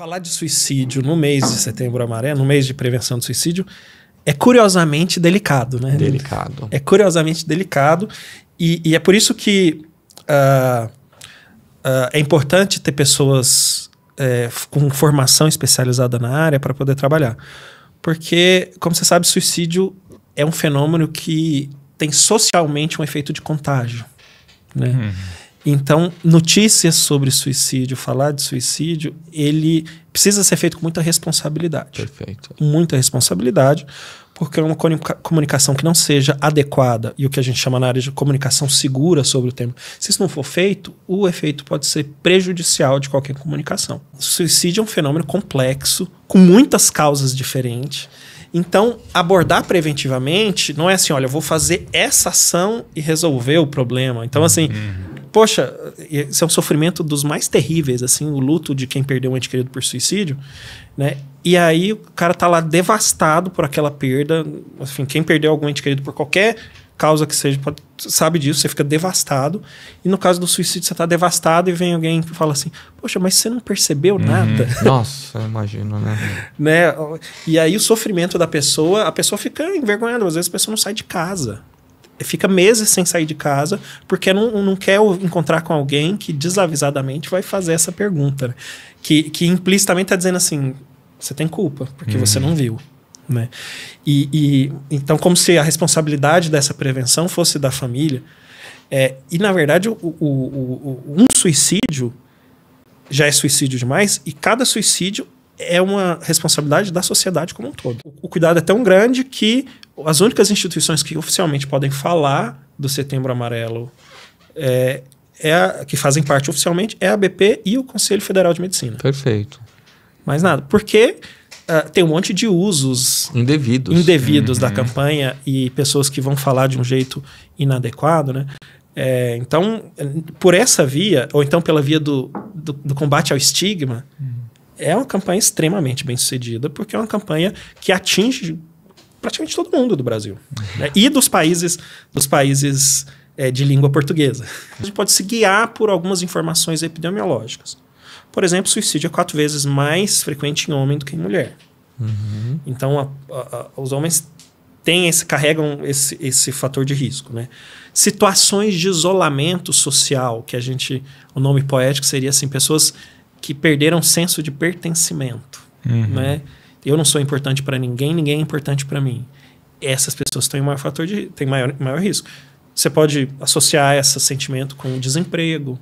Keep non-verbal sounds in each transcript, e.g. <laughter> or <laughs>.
Falar de suicídio no mês de setembro amarelo, no mês de prevenção do suicídio, é curiosamente delicado, né? Delicado. É curiosamente delicado. E, e é por isso que uh, uh, é importante ter pessoas uh, com formação especializada na área para poder trabalhar. Porque, como você sabe, suicídio é um fenômeno que tem socialmente um efeito de contágio. Né? Uhum. Então, notícias sobre suicídio, falar de suicídio, ele precisa ser feito com muita responsabilidade. Perfeito. Muita responsabilidade, porque é uma comunicação que não seja adequada e o que a gente chama na área de comunicação segura sobre o tema. Se isso não for feito, o efeito pode ser prejudicial de qualquer comunicação. suicídio é um fenômeno complexo, com muitas causas diferentes. Então, abordar preventivamente não é assim, olha, eu vou fazer essa ação e resolver o problema. Então, assim. Uhum poxa, esse é um sofrimento dos mais terríveis, assim, o luto de quem perdeu um ente querido por suicídio, né? E aí o cara tá lá devastado por aquela perda, enfim, quem perdeu algum ente querido por qualquer causa que seja, pode, sabe disso, você fica devastado. E no caso do suicídio, você tá devastado e vem alguém que fala assim: Poxa, mas você não percebeu uhum. nada? <laughs> Nossa, imagino, né? <laughs> né? E aí o sofrimento da pessoa, a pessoa fica envergonhada, às vezes a pessoa não sai de casa fica meses sem sair de casa porque não, não quer encontrar com alguém que desavisadamente vai fazer essa pergunta. Né? Que, que implicitamente está dizendo assim: você tem culpa, porque uhum. você não viu. Né? E, e, então, como se a responsabilidade dessa prevenção fosse da família. É, e, na verdade, o, o, o, um suicídio já é suicídio demais, e cada suicídio é uma responsabilidade da sociedade como um todo. O cuidado é tão grande que as únicas instituições que oficialmente podem falar do Setembro Amarelo é, é a, que fazem parte oficialmente é a BP e o Conselho Federal de Medicina. Perfeito. Mais nada. Porque uh, tem um monte de usos indevidos, indevidos uhum. da campanha e pessoas que vão falar de um jeito inadequado, né? É, então, por essa via, ou então pela via do, do, do combate ao estigma, uhum. é uma campanha extremamente bem sucedida, porque é uma campanha que atinge praticamente todo mundo do Brasil. Né? E dos países, dos países é, de língua portuguesa. A gente pode se guiar por algumas informações epidemiológicas. Por exemplo, suicídio é quatro vezes mais frequente em homem do que em mulher. Uhum. Então, a, a, a, os homens têm esse, carregam esse, esse fator de risco. Né? Situações de isolamento social, que a gente. O nome poético seria assim: pessoas que perderam senso de pertencimento. Uhum. Né? Eu não sou importante para ninguém, ninguém é importante para mim. Essas pessoas têm maior fator de têm maior, maior risco. Você pode associar esse sentimento com desemprego,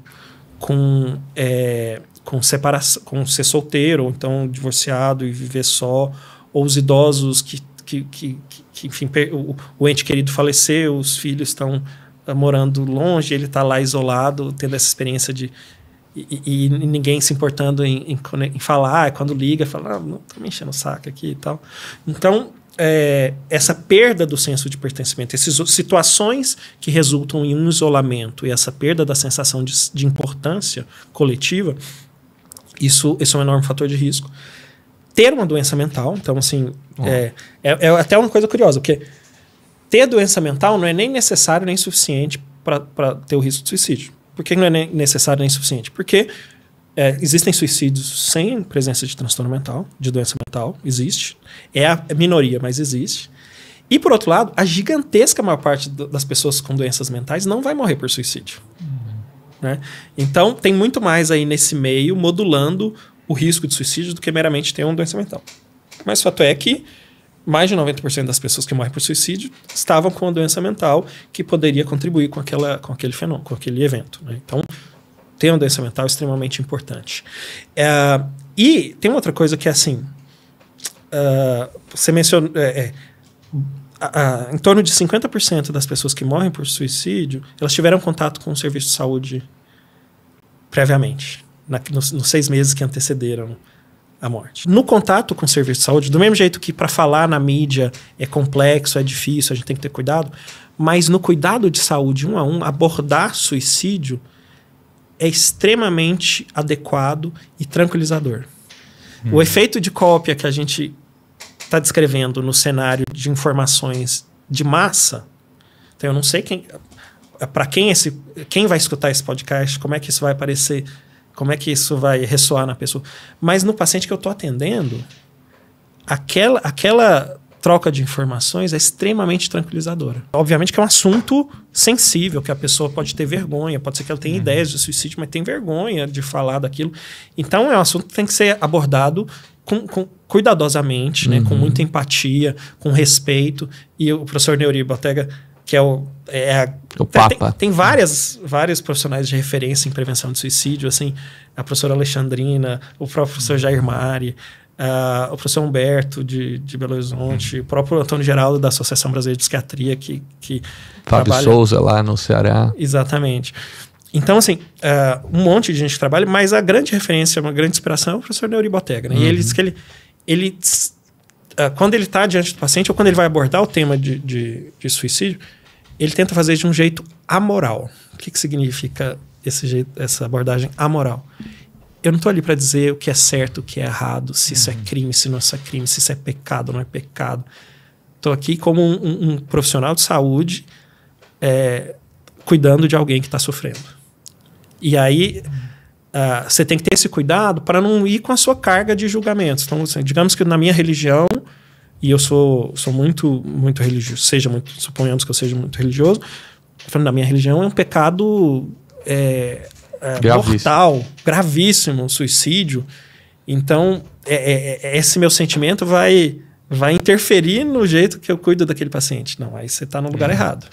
com é, com separação, com ser solteiro, ou então divorciado e viver só, ou os idosos que que, que, que enfim, o, o ente querido faleceu, os filhos estão eh, morando longe, ele está lá isolado, tendo essa experiência de e, e, ninguém se importando em, em, em falar, quando liga, fala, ah, não tá me enchendo o saco aqui e tal. Então, é, essa perda do senso de pertencimento, essas situações que resultam em um isolamento e essa perda da sensação de, de importância coletiva, isso, isso é um enorme fator de risco. Ter uma doença mental, então, assim, é, é, é até uma coisa curiosa, porque ter doença mental não é nem necessário nem suficiente para ter o risco de suicídio. Por que não é necessário nem suficiente? Porque é, existem suicídios sem presença de transtorno mental, de doença mental, existe. É a é minoria, mas existe. E por outro lado, a gigantesca maior parte do, das pessoas com doenças mentais não vai morrer por suicídio. Uhum. Né? Então tem muito mais aí nesse meio modulando o risco de suicídio do que meramente ter uma doença mental. Mas o fato é que mais de 90% das pessoas que morrem por suicídio estavam com uma doença mental que poderia contribuir com, aquela, com aquele fenômeno, com aquele evento. Né? Então, ter uma doença mental é extremamente importante. É, e tem outra coisa que é assim. Uh, você mencionou. É, é, a, a, em torno de 50% das pessoas que morrem por suicídio, elas tiveram contato com o serviço de saúde previamente, na, nos, nos seis meses que antecederam a morte. No contato com o serviço de saúde, do mesmo jeito que para falar na mídia é complexo, é difícil, a gente tem que ter cuidado, mas no cuidado de saúde um a um, abordar suicídio é extremamente adequado e tranquilizador. Hum. O efeito de cópia que a gente está descrevendo no cenário de informações de massa, então eu não sei quem, para quem esse, quem vai escutar esse podcast, como é que isso vai aparecer como é que isso vai ressoar na pessoa? Mas no paciente que eu estou atendendo, aquela, aquela troca de informações é extremamente tranquilizadora. Obviamente que é um assunto sensível, que a pessoa pode ter vergonha, pode ser que ela tenha uhum. ideias de suicídio, mas tem vergonha de falar daquilo. Então é um assunto que tem que ser abordado com, com, cuidadosamente, uhum. né? com uhum. muita empatia, com respeito. E o professor Neuri Botega que é o. É, é a, o Papa. Tem, tem, várias, vários profissionais de referência em prevenção de suicídio, assim, a professora Alexandrina, o próprio professor uhum. Jair Mari, uh, o professor Humberto de, de Belo Horizonte, uhum. o próprio Antônio Geraldo da Associação Brasileira de Psiquiatria, que. que Fábio trabalha... Souza lá no Ceará. Exatamente. Então, assim, uh, um monte de gente que trabalha, mas a grande referência, uma grande inspiração é o professor Neuri Né? Uhum. E ele uhum. diz que ele, ele uh, quando ele está diante do paciente, ou quando ele vai abordar o tema de, de, de suicídio, ele tenta fazer de um jeito amoral. O que, que significa esse jeito, essa abordagem amoral? Eu não estou ali para dizer o que é certo, o que é errado, se uhum. isso é uhum. crime, se não é crime, se isso é pecado, não é pecado. Estou aqui como um, um, um, profissional de saúde é, cuidando de alguém que está sofrendo. E aí ah, você uhum. uh, tem que ter esse cuidado para não ir com a sua carga de julgamentos. Então, assim, digamos que na minha religião e eu sou, sou muito, muito religioso, seja muito, suponhamos que eu seja muito religioso, falando da minha religião, é um pecado é, é, gravíssimo. mortal, gravíssimo, suicídio. Então, é, é, é esse meu sentimento vai, vai interferir no jeito que eu cuido daquele paciente. Não, aí você está no lugar uhum. errado.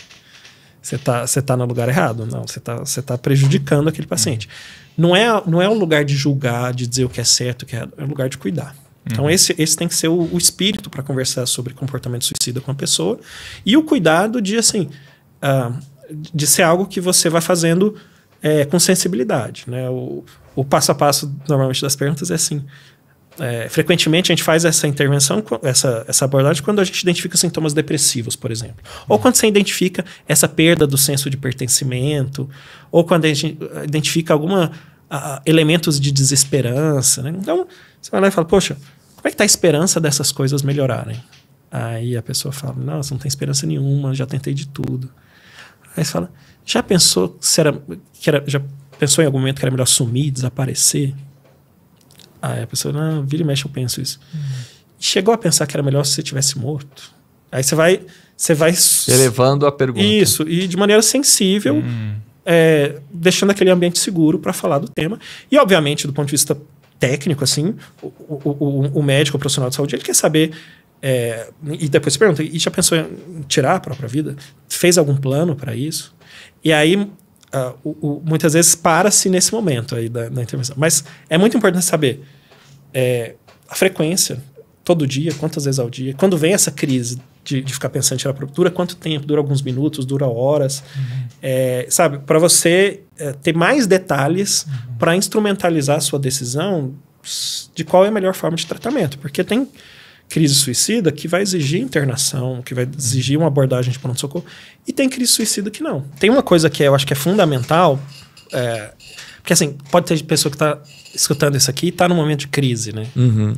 Você está você tá no lugar errado. Não, você está você tá prejudicando aquele paciente. Uhum. Não é, não é um lugar de julgar, de dizer o que é certo, o que é, errado é um lugar de cuidar. Então, uhum. esse, esse tem que ser o, o espírito para conversar sobre comportamento suicida com a pessoa. E o cuidado de, assim, uh, de ser algo que você vai fazendo é, com sensibilidade. Né? O, o passo a passo, normalmente, das perguntas é assim. É, frequentemente a gente faz essa intervenção, essa, essa abordagem, quando a gente identifica sintomas depressivos, por exemplo. Uhum. Ou quando você identifica essa perda do senso de pertencimento, ou quando a gente identifica alguma uh, elementos de desesperança. Né? Então, você vai lá e fala, poxa, como é que está a esperança dessas coisas melhorarem? Aí a pessoa fala, nossa, não tem esperança nenhuma, já tentei de tudo. Aí você fala, já pensou se era, que era, já pensou em algum momento que era melhor sumir, desaparecer? Aí a pessoa, não, vira e mexe, eu penso isso. Uhum. Chegou a pensar que era melhor se você tivesse morto? Aí você vai, você vai elevando a pergunta. Isso, e de maneira sensível, hum é, deixando aquele ambiente seguro para falar do tema. E, obviamente, do ponto de vista técnico, assim, o, o, o médico, o profissional de saúde, ele quer saber é, e depois se pergunta, e já pensou em tirar a própria vida? Fez algum plano para isso? E aí, uh, o, o, muitas vezes, para-se nesse momento aí da, da, intervenção. Mas é muito importante saber é, a frequência, todo dia, quantas vezes ao dia, quando vem essa crise de, de ficar pensando em tirar a Dura quanto tempo? Dura alguns minutos? Dura horas? Uhum. É, sabe, para você é, ter mais detalhes uhum. para instrumentalizar a sua decisão de qual é a melhor forma de tratamento. Porque tem crise suicida que vai exigir internação, que vai exigir uma abordagem de pronto-socorro, e tem crise suicida que não. Tem uma coisa que eu acho que é fundamental, é, porque assim, pode ter pessoa que está escutando isso aqui e está num momento de crise, né? Uhum.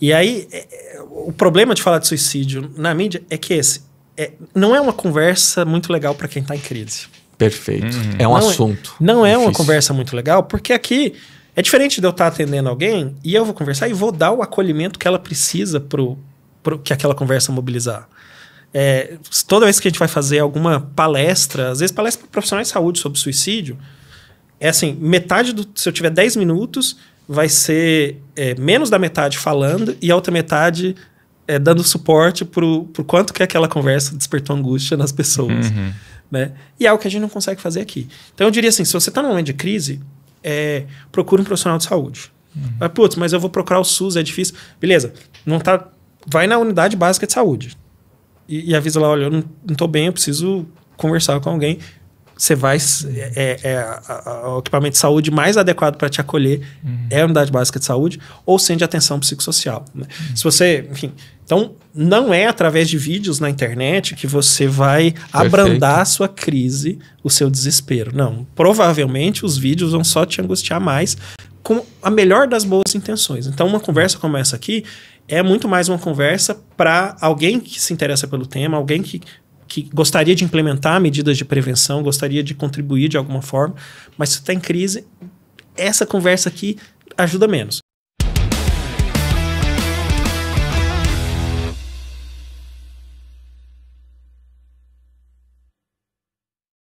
E aí, é, é, o problema de falar de suicídio na mídia é que esse é, não é uma conversa muito legal para quem está em crise. Perfeito. Uhum. É um não é, assunto. É, não difícil. é uma conversa muito legal, porque aqui é diferente de eu estar tá atendendo alguém e eu vou conversar e vou dar o acolhimento que ela precisa pro, que aquela conversa mobilizar. É, toda vez que a gente vai fazer alguma palestra, às vezes palestra para profissionais de saúde sobre suicídio, é assim, metade do. Se eu tiver 10 minutos, vai ser é, menos da metade falando e a outra metade é, dando suporte para o quanto que aquela conversa despertou angústia nas pessoas. Uhum. Né? E é o que a gente não consegue fazer aqui. Então eu diria assim: se você está num momento de crise, é, procure um profissional de saúde. Uhum. Mas, putz, mas eu vou procurar o SUS, é difícil. Beleza, não tá. Vai na unidade básica de saúde. E, e avisa lá, olha, eu não, não tô bem, eu preciso conversar com alguém você vai. É, é, é o equipamento de saúde mais adequado para te acolher uhum. é a unidade básica de saúde ou centro de atenção psicossocial. Né? Uhum. Se você. Enfim. Então, não é através de vídeos na internet que você vai Perfeito. abrandar a sua crise, o seu desespero. Não. Provavelmente os vídeos vão só te angustiar mais com a melhor das boas intenções. Então, uma conversa como essa aqui é muito mais uma conversa para alguém que se interessa pelo tema, alguém que que gostaria de implementar medidas de prevenção, gostaria de contribuir de alguma forma, mas se está em crise, essa conversa aqui ajuda menos.